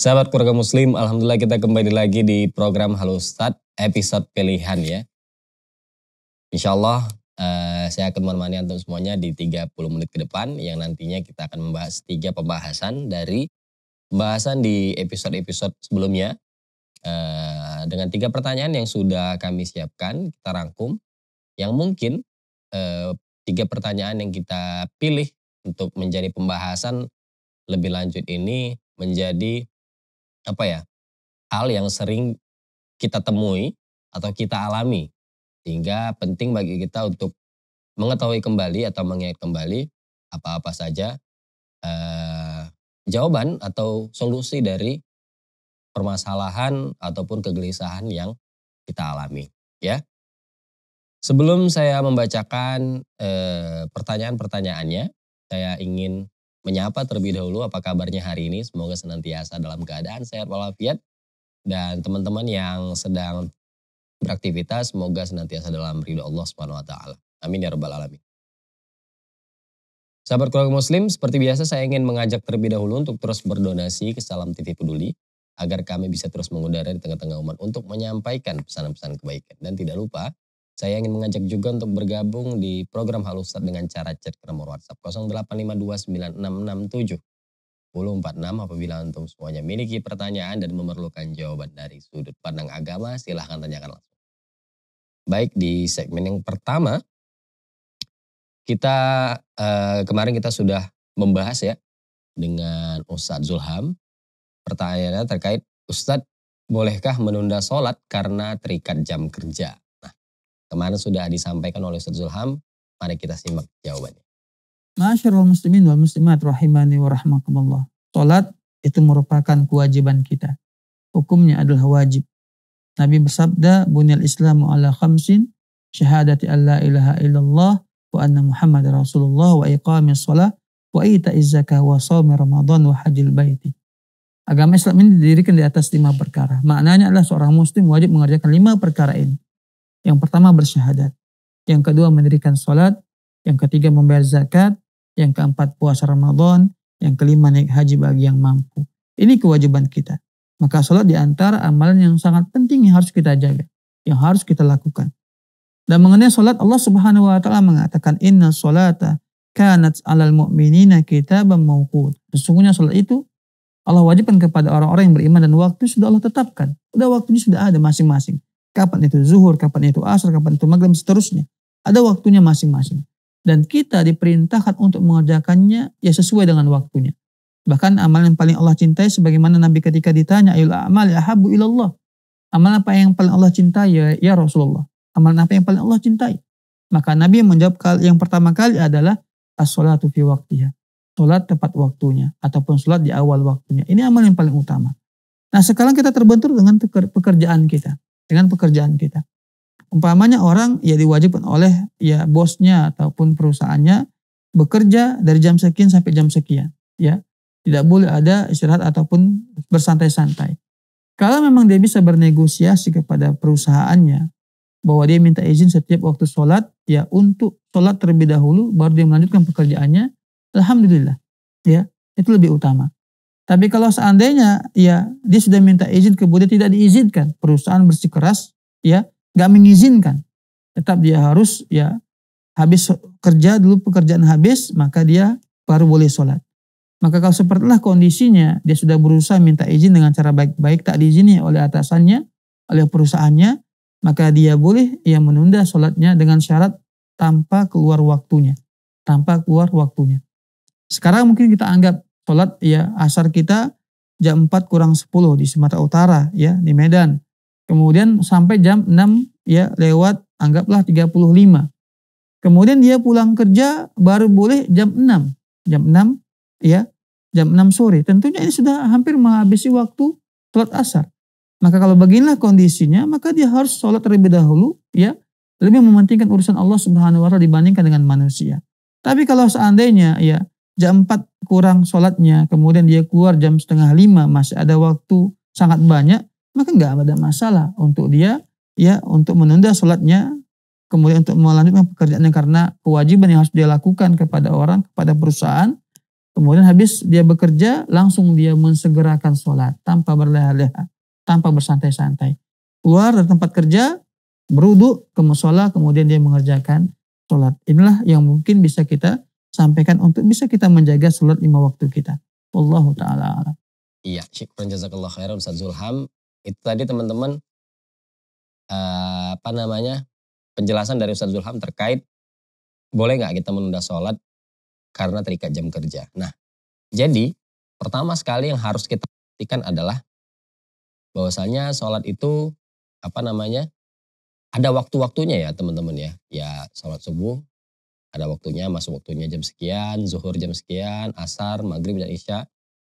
Sahabat keluarga muslim, Alhamdulillah kita kembali lagi di program Halo Ustadz, episode pilihan ya. Insya Allah eh, saya akan menemani untuk semuanya di 30 menit ke depan yang nantinya kita akan membahas tiga pembahasan dari pembahasan di episode-episode sebelumnya. Eh, dengan tiga pertanyaan yang sudah kami siapkan, kita rangkum. Yang mungkin eh, tiga pertanyaan yang kita pilih untuk menjadi pembahasan lebih lanjut ini menjadi apa ya hal yang sering kita temui atau kita alami sehingga penting bagi kita untuk mengetahui kembali atau mengingat kembali apa-apa saja eh, jawaban atau solusi dari permasalahan ataupun kegelisahan yang kita alami ya sebelum saya membacakan eh, pertanyaan-pertanyaannya saya ingin menyapa terlebih dahulu apa kabarnya hari ini. Semoga senantiasa dalam keadaan sehat walafiat. Dan teman-teman yang sedang beraktivitas semoga senantiasa dalam ridho Allah Subhanahu wa taala. Amin ya rabbal alamin. Sahabat keluarga muslim, seperti biasa saya ingin mengajak terlebih dahulu untuk terus berdonasi ke Salam Titik Peduli agar kami bisa terus mengudara di tengah-tengah umat untuk menyampaikan pesan-pesan kebaikan. Dan tidak lupa saya ingin mengajak juga untuk bergabung di program Halusat dengan cara chat ke nomor WhatsApp 08529667 apabila untuk semuanya memiliki pertanyaan dan memerlukan jawaban dari sudut pandang agama silahkan tanyakan langsung. Baik di segmen yang pertama kita eh, kemarin kita sudah membahas ya dengan Ustadz Zulham pertanyaannya terkait Ustadz bolehkah menunda sholat karena terikat jam kerja? Kemarin sudah disampaikan oleh Ustaz Zulham, mari kita simak jawabannya. Masyarul muslimin wal muslimat rahimani wa rahmakumullah. Salat itu merupakan kewajiban kita. Hukumnya adalah wajib. Nabi bersabda, "Bunyal Islamu ala khamsin, syahadati alla ilaha illallah wa anna Muhammad Rasulullah wa iqamis salat wa ita'iz zakah wa shaumi Ramadan wa hajil baiti." Agama Islam ini didirikan di atas lima perkara. Maknanya adalah seorang muslim wajib mengerjakan lima perkara ini. Yang pertama bersyahadat. Yang kedua mendirikan sholat. Yang ketiga membayar zakat. Yang keempat puasa Ramadan. Yang kelima naik haji bagi yang mampu. Ini kewajiban kita. Maka sholat diantara amalan yang sangat penting yang harus kita jaga. Yang harus kita lakukan. Dan mengenai sholat Allah subhanahu wa ta'ala mengatakan inna sholata kanat alal mu'minina kita mawqud. Sesungguhnya sholat itu Allah wajibkan kepada orang-orang yang beriman dan waktu sudah Allah tetapkan. Udah waktunya sudah ada masing-masing. Kapan itu zuhur, kapan itu asar, kapan itu maghrib, seterusnya. Ada waktunya masing-masing. Dan kita diperintahkan untuk mengerjakannya ya sesuai dengan waktunya. Bahkan amalan yang paling Allah cintai sebagaimana Nabi ketika ditanya, ayul amal ya habu ilallah. Amal apa yang paling Allah cintai ya, ya Rasulullah? Amal apa yang paling Allah cintai? Maka Nabi yang menjawab yang pertama kali adalah as-salatu fi waktiha. Salat tepat waktunya ataupun salat di awal waktunya. Ini amal yang paling utama. Nah, sekarang kita terbentur dengan pekerjaan kita dengan pekerjaan kita. Umpamanya orang ya diwajibkan oleh ya bosnya ataupun perusahaannya bekerja dari jam sekian sampai jam sekian, ya. Tidak boleh ada istirahat ataupun bersantai-santai. Kalau memang dia bisa bernegosiasi kepada perusahaannya bahwa dia minta izin setiap waktu sholat, ya untuk sholat terlebih dahulu baru dia melanjutkan pekerjaannya, alhamdulillah, ya itu lebih utama. Tapi kalau seandainya ya dia sudah minta izin kemudian tidak diizinkan, perusahaan bersikeras ya nggak mengizinkan, tetap dia harus ya habis kerja dulu pekerjaan habis maka dia baru boleh sholat. Maka kalau seperti lah kondisinya dia sudah berusaha minta izin dengan cara baik-baik tak diizini oleh atasannya, oleh perusahaannya, maka dia boleh ia menunda sholatnya dengan syarat tanpa keluar waktunya, tanpa keluar waktunya. Sekarang mungkin kita anggap sholat ya asar kita jam 4 kurang 10 di Sumatera Utara ya di Medan. Kemudian sampai jam 6 ya lewat anggaplah 35. Kemudian dia pulang kerja baru boleh jam 6. Jam 6 ya jam 6 sore. Tentunya ini sudah hampir menghabisi waktu sholat asar. Maka kalau beginilah kondisinya, maka dia harus sholat terlebih dahulu, ya, lebih mementingkan urusan Allah Subhanahu Wa Taala dibandingkan dengan manusia. Tapi kalau seandainya, ya, jam 4 kurang sholatnya, kemudian dia keluar jam setengah lima masih ada waktu sangat banyak, maka nggak ada masalah untuk dia ya untuk menunda sholatnya, kemudian untuk melanjutkan pekerjaannya karena kewajiban yang harus dia lakukan kepada orang, kepada perusahaan, kemudian habis dia bekerja langsung dia mensegerakan sholat tanpa berleha-leha, tanpa bersantai-santai. Keluar dari tempat kerja, beruduk ke musola, kemudian dia mengerjakan sholat. Inilah yang mungkin bisa kita sampaikan untuk bisa kita menjaga sholat lima waktu kita. Wallahu ta'ala alam. Iya, syukran jazakallah khairan Ustaz Zulham. Itu tadi teman-teman eh, apa namanya penjelasan dari Ustaz Zulham terkait boleh nggak kita menunda sholat karena terikat jam kerja. Nah, jadi pertama sekali yang harus kita perhatikan adalah bahwasanya sholat itu apa namanya ada waktu-waktunya ya teman-teman ya. Ya sholat subuh ada waktunya masuk waktunya jam sekian zuhur jam sekian asar maghrib dan isya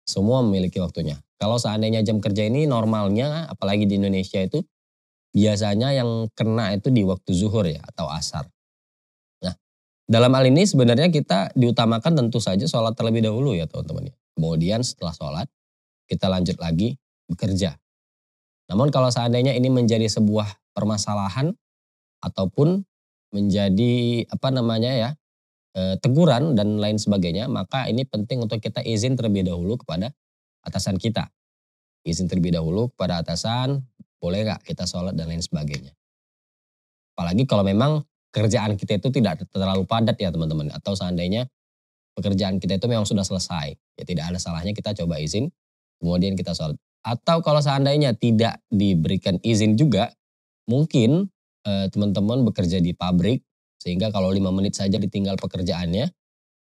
semua memiliki waktunya kalau seandainya jam kerja ini normalnya apalagi di Indonesia itu biasanya yang kena itu di waktu zuhur ya atau asar nah dalam hal ini sebenarnya kita diutamakan tentu saja sholat terlebih dahulu ya teman-teman kemudian setelah sholat kita lanjut lagi bekerja namun kalau seandainya ini menjadi sebuah permasalahan ataupun menjadi apa namanya ya eh, teguran dan lain sebagainya, maka ini penting untuk kita izin terlebih dahulu kepada atasan kita. Izin terlebih dahulu kepada atasan, boleh nggak kita sholat dan lain sebagainya. Apalagi kalau memang kerjaan kita itu tidak terlalu padat ya teman-teman, atau seandainya pekerjaan kita itu memang sudah selesai, ya tidak ada salahnya kita coba izin, kemudian kita sholat. Atau kalau seandainya tidak diberikan izin juga, mungkin Eh, teman-teman bekerja di pabrik sehingga kalau lima menit saja ditinggal pekerjaannya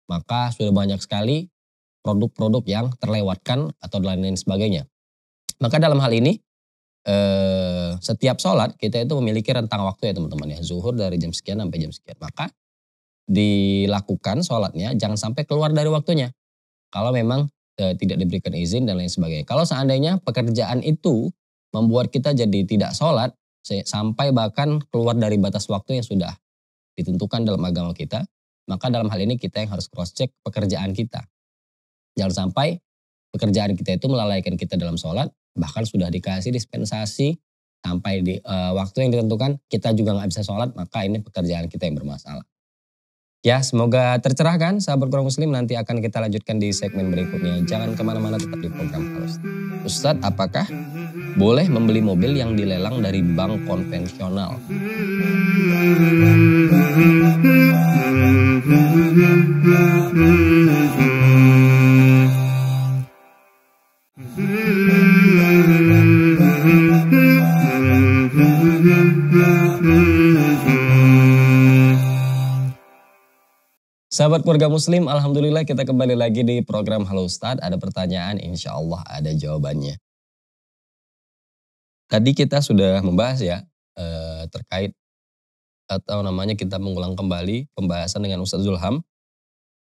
maka sudah banyak sekali produk-produk yang terlewatkan atau lain-lain sebagainya. Maka dalam hal ini eh, setiap sholat kita itu memiliki rentang waktu ya teman-teman ya zuhur dari jam sekian sampai jam sekian. Maka dilakukan sholatnya jangan sampai keluar dari waktunya. Kalau memang eh, tidak diberikan izin dan lain sebagainya. Kalau seandainya pekerjaan itu membuat kita jadi tidak sholat sampai bahkan keluar dari batas waktu yang sudah ditentukan dalam agama kita, maka dalam hal ini kita yang harus cross check pekerjaan kita. Jangan sampai pekerjaan kita itu melalaikan kita dalam sholat, bahkan sudah dikasih dispensasi sampai di uh, waktu yang ditentukan kita juga nggak bisa sholat, maka ini pekerjaan kita yang bermasalah. Ya, semoga tercerahkan sahabat kurang muslim nanti akan kita lanjutkan di segmen berikutnya. Jangan kemana-mana tetap di program Halus. Ustadz, apakah boleh membeli mobil yang dilelang dari bank konvensional? Hmm. Sahabat keluarga muslim, Alhamdulillah kita kembali lagi di program Halo Ustadz. Ada pertanyaan, insya Allah ada jawabannya. Tadi kita sudah membahas ya, eh, terkait atau namanya kita mengulang kembali pembahasan dengan Ustadz Zulham.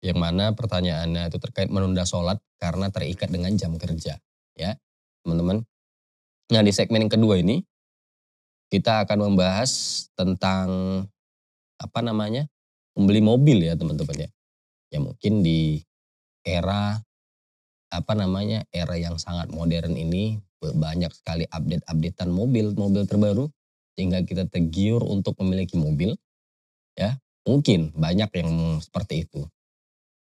Yang mana pertanyaannya itu terkait menunda sholat karena terikat dengan jam kerja. Ya, teman-teman. Nah di segmen yang kedua ini, kita akan membahas tentang apa namanya membeli mobil ya teman-teman ya. Ya mungkin di era apa namanya era yang sangat modern ini banyak sekali update-updatean mobil-mobil terbaru sehingga kita tergiur untuk memiliki mobil ya mungkin banyak yang seperti itu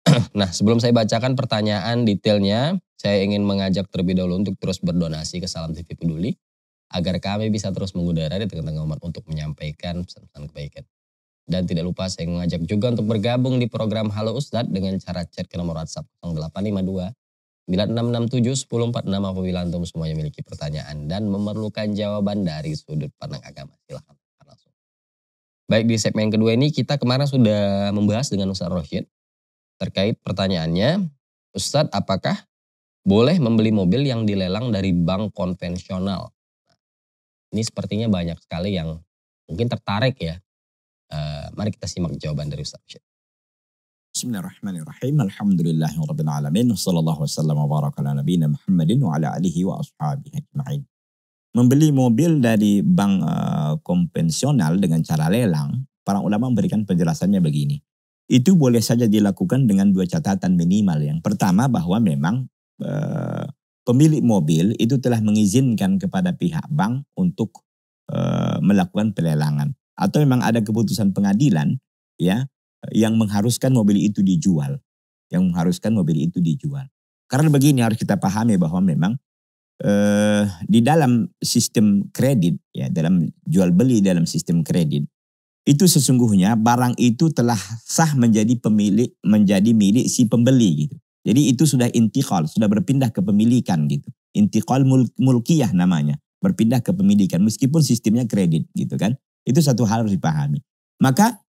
nah sebelum saya bacakan pertanyaan detailnya saya ingin mengajak terlebih dahulu untuk terus berdonasi ke Salam TV Peduli agar kami bisa terus mengudara di tengah-tengah umat untuk menyampaikan pesan-pesan kebaikan dan tidak lupa saya mengajak juga untuk bergabung di program Halo Ustadz dengan cara chat ke nomor WhatsApp 0852 9667 1046 apabila antum semuanya memiliki pertanyaan dan memerlukan jawaban dari sudut pandang agama. Silahkan langsung. Baik di segmen kedua ini kita kemarin sudah membahas dengan Ustadz Rohit terkait pertanyaannya Ustadz apakah boleh membeli mobil yang dilelang dari bank konvensional? Nah, ini sepertinya banyak sekali yang mungkin tertarik ya Eh, mari kita simak jawaban dari Ustaz Syed. Bismillahirrahmanirrahim. Alhamdulillahi alamin. wabarakatuh. wasallam wa baraka Muhammadin wa ala alihi wa ashabihi ajma'in. Membeli mobil dari bank uh, konvensional dengan cara lelang, para ulama memberikan penjelasannya begini. Itu boleh saja dilakukan dengan dua catatan minimal. Yang pertama bahwa memang uh, pemilik mobil itu telah mengizinkan kepada pihak bank untuk uh, melakukan pelelangan atau memang ada keputusan pengadilan ya yang mengharuskan mobil itu dijual, yang mengharuskan mobil itu dijual. Karena begini harus kita pahami bahwa memang eh, di dalam sistem kredit ya dalam jual beli dalam sistem kredit itu sesungguhnya barang itu telah sah menjadi pemilik menjadi milik si pembeli gitu. Jadi itu sudah intikal, sudah berpindah ke pemilikan gitu. Intikal mul mulkiyah namanya, berpindah ke pemilikan meskipun sistemnya kredit gitu kan. Itu satu hal harus dipahami. Maka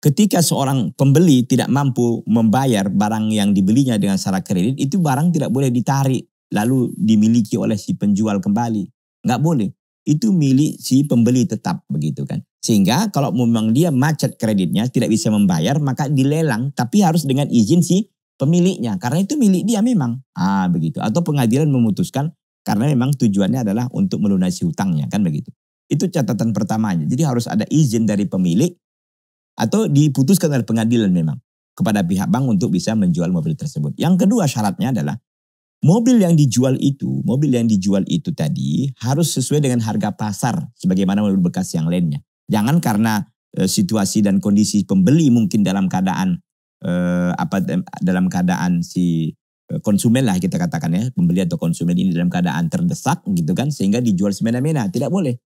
ketika seorang pembeli tidak mampu membayar barang yang dibelinya dengan secara kredit, itu barang tidak boleh ditarik lalu dimiliki oleh si penjual kembali. Nggak boleh. Itu milik si pembeli tetap begitu kan. Sehingga kalau memang dia macet kreditnya, tidak bisa membayar, maka dilelang. Tapi harus dengan izin si pemiliknya. Karena itu milik dia memang. Ah begitu. Atau pengadilan memutuskan karena memang tujuannya adalah untuk melunasi hutangnya kan begitu. Itu catatan pertamanya. Jadi harus ada izin dari pemilik atau diputuskan oleh pengadilan memang kepada pihak bank untuk bisa menjual mobil tersebut. Yang kedua syaratnya adalah mobil yang dijual itu, mobil yang dijual itu tadi harus sesuai dengan harga pasar sebagaimana mobil bekas yang lainnya. Jangan karena e, situasi dan kondisi pembeli mungkin dalam keadaan e, apa eh, dalam keadaan si konsumen lah kita katakan ya, pembeli atau konsumen ini dalam keadaan terdesak gitu kan sehingga dijual semena-mena, tidak boleh.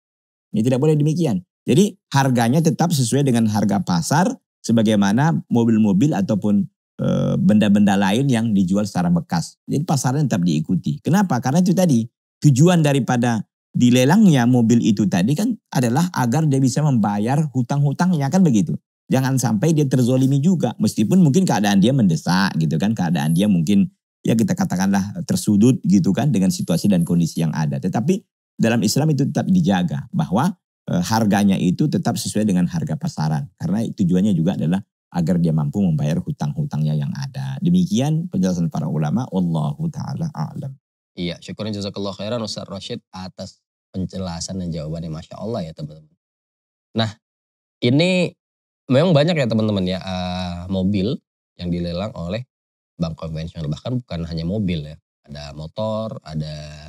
Ini ya, tidak boleh demikian. Jadi harganya tetap sesuai dengan harga pasar sebagaimana mobil-mobil ataupun eh, benda-benda lain yang dijual secara bekas. Jadi pasarnya tetap diikuti. Kenapa? Karena itu tadi tujuan daripada dilelangnya mobil itu tadi kan adalah agar dia bisa membayar hutang-hutangnya kan begitu. Jangan sampai dia terzolimi juga. Meskipun mungkin keadaan dia mendesak gitu kan. Keadaan dia mungkin ya kita katakanlah tersudut gitu kan dengan situasi dan kondisi yang ada. Tetapi dalam Islam itu tetap dijaga bahwa e, harganya itu tetap sesuai dengan harga pasaran karena tujuannya juga adalah agar dia mampu membayar hutang-hutangnya yang ada. Demikian penjelasan para ulama. Allahu taala alam. Iya, syukurin jazakallah khairan Ustaz Rashid atas penjelasan dan jawabannya Masya Allah ya teman-teman. Nah, ini memang banyak ya teman-teman ya uh, mobil yang dilelang oleh bank konvensional bahkan bukan hanya mobil ya ada motor ada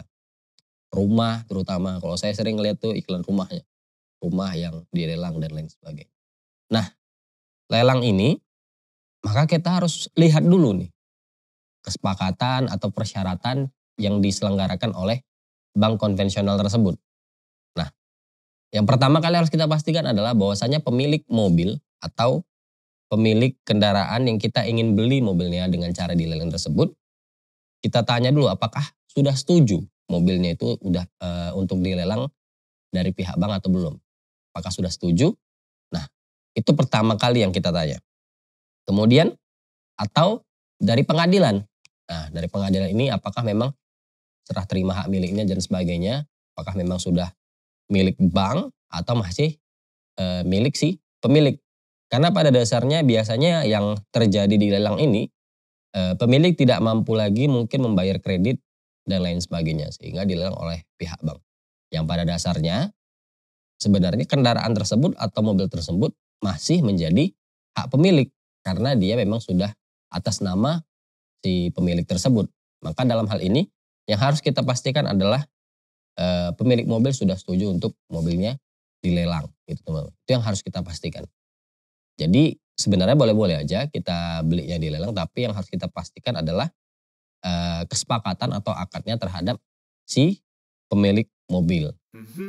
rumah terutama. Kalau saya sering ngeliat tuh iklan rumahnya. Rumah yang direlang dan lain sebagainya. Nah, lelang ini maka kita harus lihat dulu nih kesepakatan atau persyaratan yang diselenggarakan oleh bank konvensional tersebut. Nah, yang pertama kali harus kita pastikan adalah bahwasanya pemilik mobil atau pemilik kendaraan yang kita ingin beli mobilnya dengan cara dilelang tersebut, kita tanya dulu apakah sudah setuju mobilnya itu udah e, untuk dilelang dari pihak bank atau belum. Apakah sudah setuju? Nah, itu pertama kali yang kita tanya. Kemudian atau dari pengadilan. Nah, dari pengadilan ini apakah memang serah terima hak miliknya dan sebagainya, apakah memang sudah milik bank atau masih e, milik si pemilik. Karena pada dasarnya biasanya yang terjadi di lelang ini eh, pemilik tidak mampu lagi mungkin membayar kredit dan lain sebagainya sehingga dilelang oleh pihak bank. Yang pada dasarnya sebenarnya kendaraan tersebut atau mobil tersebut masih menjadi hak pemilik karena dia memang sudah atas nama si pemilik tersebut. Maka dalam hal ini yang harus kita pastikan adalah e, pemilik mobil sudah setuju untuk mobilnya dilelang gitu teman-teman. Itu yang harus kita pastikan. Jadi sebenarnya boleh-boleh aja kita belinya dilelang tapi yang harus kita pastikan adalah Eh, kesepakatan atau akadnya terhadap si pemilik mobil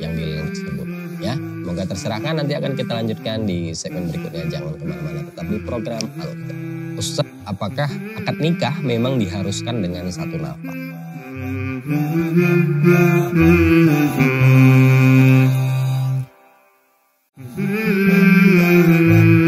yang dealing tersebut ya semoga terserahkan nanti akan kita lanjutkan di segmen berikutnya jangan kemana-mana tetap di program Alokta Ustaz apakah akad nikah memang diharuskan dengan satu nafkah Mm-hmm.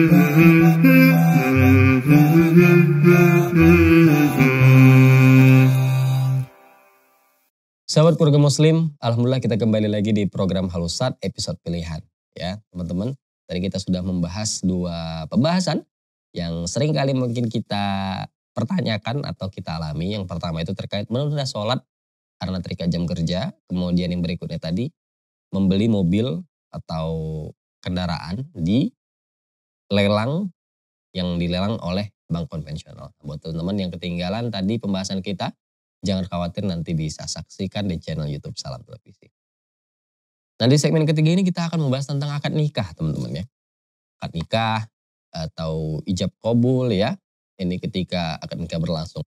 Sahabat keluarga muslim, Alhamdulillah kita kembali lagi di program Halusat episode pilihan. Ya teman-teman, tadi kita sudah membahas dua pembahasan yang sering kali mungkin kita pertanyakan atau kita alami. Yang pertama itu terkait menunda sholat karena terikat jam kerja. Kemudian yang berikutnya tadi, membeli mobil atau kendaraan di lelang yang dilelang oleh bank konvensional. Buat teman-teman yang ketinggalan tadi pembahasan kita, Jangan khawatir nanti bisa saksikan di channel YouTube Salam Televisi. Nah di segmen ketiga ini kita akan membahas tentang akad nikah teman-teman ya. Akad nikah atau ijab kobul ya. Ini ketika akad nikah berlangsung.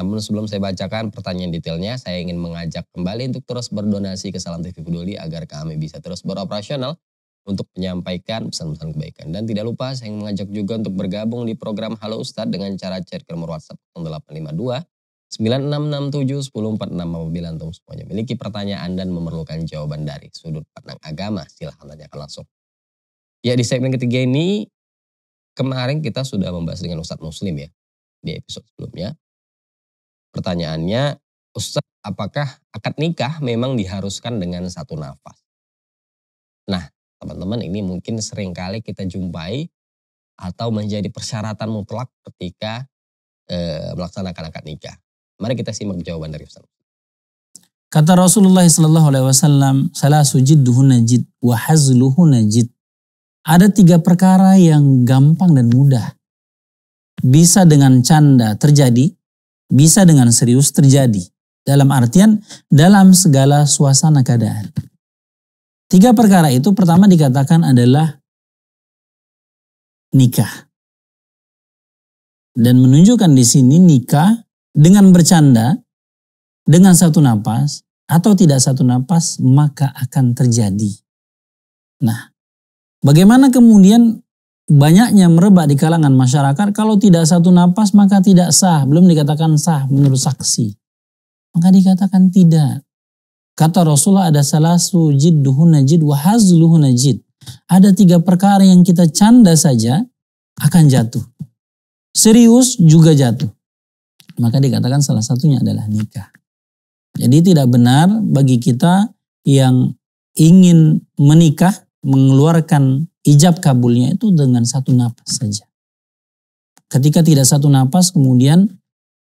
Namun sebelum saya bacakan pertanyaan detailnya, saya ingin mengajak kembali untuk terus berdonasi ke Salam TV Peduli agar kami bisa terus beroperasional untuk menyampaikan pesan-pesan kebaikan. Dan tidak lupa saya ingin mengajak juga untuk bergabung di program Halo Ustadz dengan cara chat ke nomor WhatsApp 0852 9667 1046 apabila antum semuanya memiliki pertanyaan dan memerlukan jawaban dari sudut pandang agama silahkan tanyakan langsung. Ya di segmen ketiga ini kemarin kita sudah membahas dengan Ustadz Muslim ya di episode sebelumnya. Pertanyaannya Ustadz apakah akad nikah memang diharuskan dengan satu nafas? Nah teman-teman ini mungkin seringkali kita jumpai atau menjadi persyaratan mutlak ketika eh, melaksanakan akad nikah. Mari kita simak jawaban dari Ustaz. Kata Rasulullah Sallallahu Alaihi Wasallam, salah sujud, najid, wahazluhu Ada tiga perkara yang gampang dan mudah. Bisa dengan canda terjadi, bisa dengan serius terjadi. Dalam artian, dalam segala suasana keadaan. Tiga perkara itu pertama dikatakan adalah nikah. Dan menunjukkan di sini nikah dengan bercanda, dengan satu napas, atau tidak satu napas, maka akan terjadi. Nah, bagaimana kemudian banyaknya merebak di kalangan masyarakat kalau tidak satu napas maka tidak sah, belum dikatakan sah menurut saksi. Maka dikatakan tidak. Kata Rasulullah ada salah duhun najid wa duhun najid. Ada tiga perkara yang kita canda saja akan jatuh. Serius juga jatuh. Maka dikatakan salah satunya adalah nikah. Jadi tidak benar bagi kita yang ingin menikah mengeluarkan ijab kabulnya itu dengan satu napas saja. Ketika tidak satu napas kemudian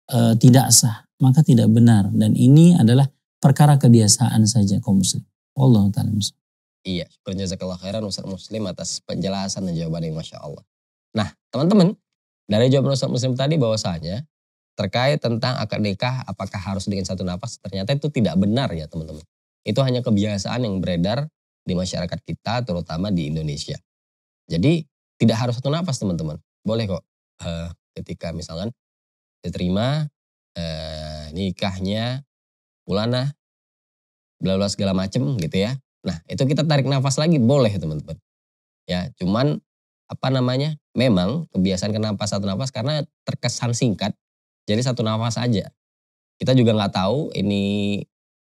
e, tidak sah, maka tidak benar dan ini adalah perkara kebiasaan saja kaum muslim. taala Iya, jazakallah khairan Ustaz Muslim atas penjelasan dan jawaban yang Masya Allah. Nah, teman-teman, dari jawaban Ustaz Muslim tadi bahwasanya terkait tentang akad nikah apakah harus dengan satu nafas ternyata itu tidak benar ya teman-teman. Itu hanya kebiasaan yang beredar di masyarakat kita terutama di Indonesia. Jadi tidak harus satu nafas teman-teman. Boleh kok uh, ketika misalkan diterima uh, nikahnya ulana bla segala macem gitu ya. Nah itu kita tarik nafas lagi boleh teman-teman. Ya cuman apa namanya memang kebiasaan kenapa satu nafas karena terkesan singkat jadi satu nafas aja. Kita juga nggak tahu ini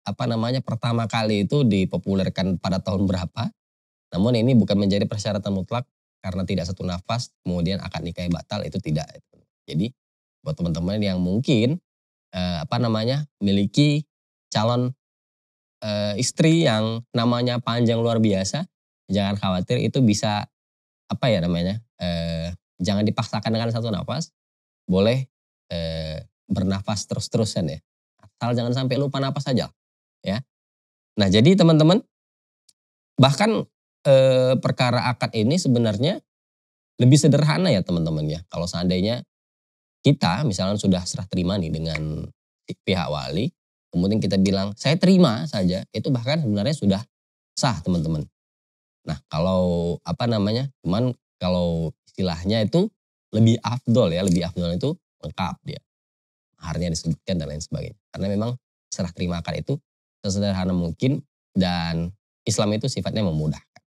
apa namanya pertama kali itu dipopulerkan pada tahun berapa. Namun ini bukan menjadi persyaratan mutlak karena tidak satu nafas kemudian akan nikah batal itu tidak. Jadi buat teman-teman yang mungkin eh, apa namanya memiliki calon eh, istri yang namanya panjang luar biasa, jangan khawatir itu bisa apa ya namanya eh, jangan dipaksakan dengan satu nafas boleh Eh, bernafas terus-terusan ya. Asal jangan sampai lupa napas saja ya. Nah jadi teman-teman bahkan e, perkara akad ini sebenarnya lebih sederhana ya teman-teman ya. Kalau seandainya kita misalnya sudah serah terima nih dengan pihak wali, kemudian kita bilang saya terima saja, itu bahkan sebenarnya sudah sah teman-teman. Nah kalau apa namanya, cuman kalau istilahnya itu lebih afdol ya, lebih afdol itu lengkap dia. Ya. harinya disebutkan dan lain sebagainya. Karena memang serah terima terimakan itu sesederhana mungkin dan Islam itu sifatnya memudahkan.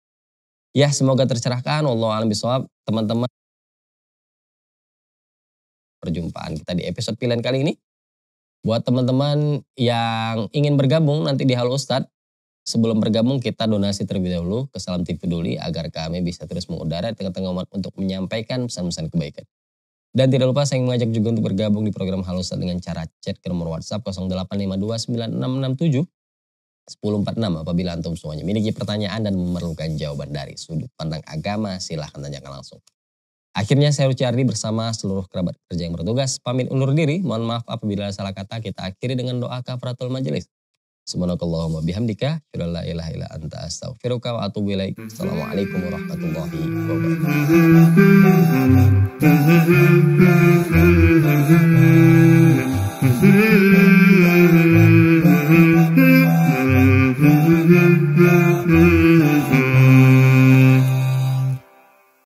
Ya semoga tercerahkan. Allah alam bisawab teman-teman. Perjumpaan kita di episode pilihan kali ini. Buat teman-teman yang ingin bergabung nanti di Halo Ustadz, sebelum bergabung kita donasi terlebih dahulu ke Salam TV Duli agar kami bisa terus mengudara di tengah-tengah umat untuk menyampaikan pesan-pesan kebaikan. Dan tidak lupa saya mengajak juga untuk bergabung di program Halusan dengan cara chat ke nomor WhatsApp 08529667 1046 apabila antum semuanya memiliki pertanyaan dan memerlukan jawaban dari sudut pandang agama silahkan tanyakan langsung. Akhirnya saya ucapkan bersama seluruh kerabat kerja yang bertugas pamit undur diri. Mohon maaf apabila salah kata kita akhiri dengan doa kafaratul majelis. Subhanakallahumma bihamdika, la ilaha illa anta astaghfiruka wa atubu ilaik. Assalamualaikum warahmatullahi wabarakatuh.